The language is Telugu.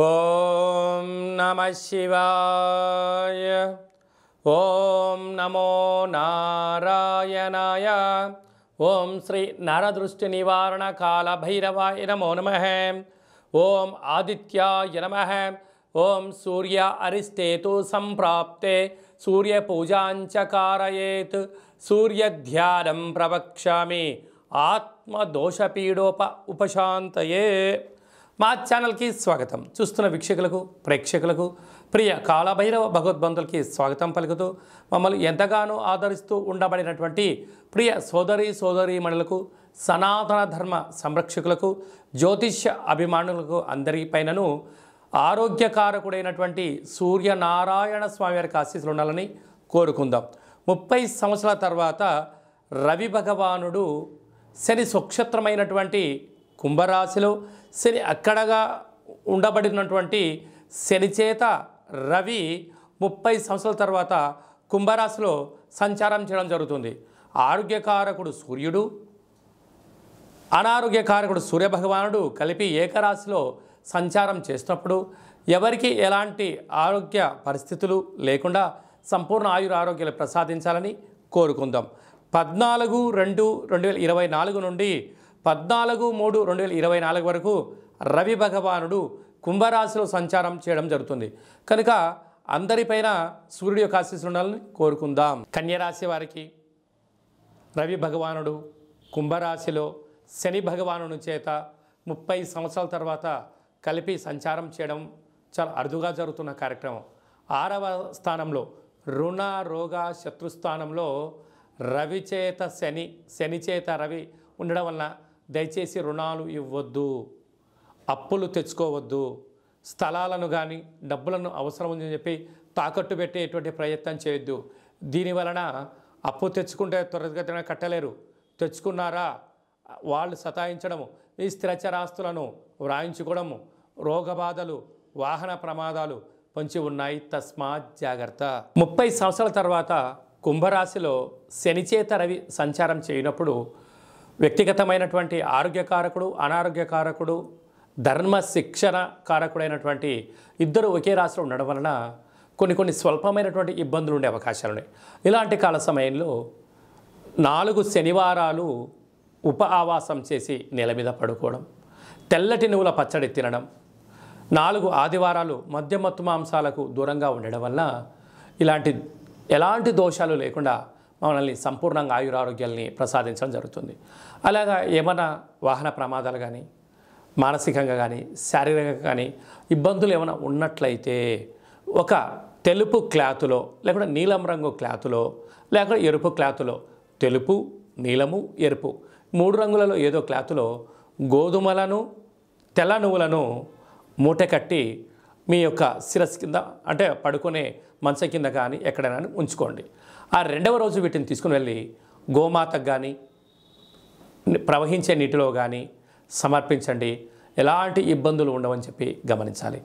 ॐ नमः शिवाय ॐ नमो नारायणाय ॐ श्रीनरदृष्टिनिवारणकालभैरवाय नमो नमः ॐ आदित्याय नमः ॐ सूर्य अरिस्ते सम्प्राप्ते सूर्यपूजाञ्च च कारयेत् सूर्यध्यानं प्रवक्ष्यामि आत्मदोषपीडोप उपशान्तये మా ఛానల్కి స్వాగతం చూస్తున్న వీక్షకులకు ప్రేక్షకులకు ప్రియ కాలభైరవ భగవద్బంధులకి స్వాగతం పలుకుతూ మమ్మల్ని ఎంతగానో ఆదరిస్తూ ఉండబడినటువంటి ప్రియ సోదరి మణులకు సనాతన ధర్మ సంరక్షకులకు జ్యోతిష్య అభిమానులకు అందరిపైనను ఆరోగ్యకారకుడైనటువంటి సూర్యనారాయణ స్వామి వారికి ఆశీస్సులు ఉండాలని కోరుకుందాం ముప్పై సంవత్సరాల తర్వాత రవి భగవానుడు శని సుక్షత్రమైనటువంటి కుంభరాశిలో శని అక్కడగా ఉండబడినటువంటి శనిచేత రవి ముప్పై సంవత్సరాల తర్వాత కుంభరాశిలో సంచారం చేయడం జరుగుతుంది ఆరోగ్యకారకుడు సూర్యుడు అనారోగ్యకారకుడు సూర్యభగవానుడు కలిపి ఏకరాశిలో సంచారం చేసినప్పుడు ఎవరికి ఎలాంటి ఆరోగ్య పరిస్థితులు లేకుండా సంపూర్ణ ఆయుర ఆరోగ్యాలు ప్రసాదించాలని కోరుకుందాం పద్నాలుగు రెండు రెండు వేల ఇరవై నాలుగు నుండి పద్నాలుగు మూడు రెండు వేల ఇరవై నాలుగు వరకు రవి భగవానుడు కుంభరాశిలో సంచారం చేయడం జరుగుతుంది కనుక అందరిపైన సూర్యుడు యొక్క ఆశీస్సు ఉండాలని కోరుకుందాం కన్యరాశి వారికి రవి భగవానుడు కుంభరాశిలో శని భగవానుడు చేత ముప్పై సంవత్సరాల తర్వాత కలిపి సంచారం చేయడం చాలా అరుదుగా జరుగుతున్న కార్యక్రమం ఆరవ స్థానంలో రుణ రోగ శత్రుస్థానంలో రవి చేత శని శని చేత రవి ఉండడం వలన దయచేసి రుణాలు ఇవ్వద్దు అప్పులు తెచ్చుకోవద్దు స్థలాలను కానీ డబ్బులను అవసరం ఉందని చెప్పి తాకట్టు పెట్టేటువంటి ప్రయత్నం చేయొద్దు దీనివలన అప్పు తెచ్చుకుంటే త్వరగతిన కట్టలేరు తెచ్చుకున్నారా వాళ్ళు సతాయించడము ఈ స్థిరచరాస్తులను వ్రాయించుకోవడము రోగబాధలు వాహన ప్రమాదాలు పొంచి ఉన్నాయి తస్మాత్ జాగ్రత్త ముప్పై సంవత్సరాల తర్వాత కుంభరాశిలో శనిచేత రవి సంచారం చేయనప్పుడు వ్యక్తిగతమైనటువంటి ఆరోగ్యకారకుడు అనారోగ్యకారకుడు ధర్మ శిక్షణ కారకుడైనటువంటి ఇద్దరు ఒకే రాష్ట్రం ఉండడం వలన కొన్ని కొన్ని స్వల్పమైనటువంటి ఇబ్బందులు ఉండే అవకాశాలు ఉన్నాయి ఇలాంటి కాల సమయంలో నాలుగు శనివారాలు ఉప ఆవాసం చేసి నేల మీద పడుకోవడం తెల్లటి నువ్వుల పచ్చడి తినడం నాలుగు ఆదివారాలు మద్యమత్తు మాంసాలకు దూరంగా ఉండడం వల్ల ఇలాంటి ఎలాంటి దోషాలు లేకుండా మనల్ని సంపూర్ణంగా ఆయురారోగ్యాల్ని ప్రసాదించడం జరుగుతుంది అలాగా ఏమైనా వాహన ప్రమాదాలు కానీ మానసికంగా కానీ శారీరకంగా కానీ ఇబ్బందులు ఏమైనా ఉన్నట్లయితే ఒక తెలుపు క్లాతులో లేకుంటే నీలం రంగు క్లాతులో లేకుంటే ఎరుపు క్లాతులో తెలుపు నీలము ఎరుపు మూడు రంగులలో ఏదో క్లాతులో గోధుమలను తెల్ల నువ్వులను మూట కట్టి మీ యొక్క శిరస్సు కింద అంటే పడుకునే మంచం కింద కానీ ఎక్కడైనా ఉంచుకోండి ఆ రెండవ రోజు వీటిని తీసుకుని వెళ్ళి గోమాతకు కానీ ప్రవహించే నీటిలో కానీ సమర్పించండి ఎలాంటి ఇబ్బందులు ఉండవని చెప్పి గమనించాలి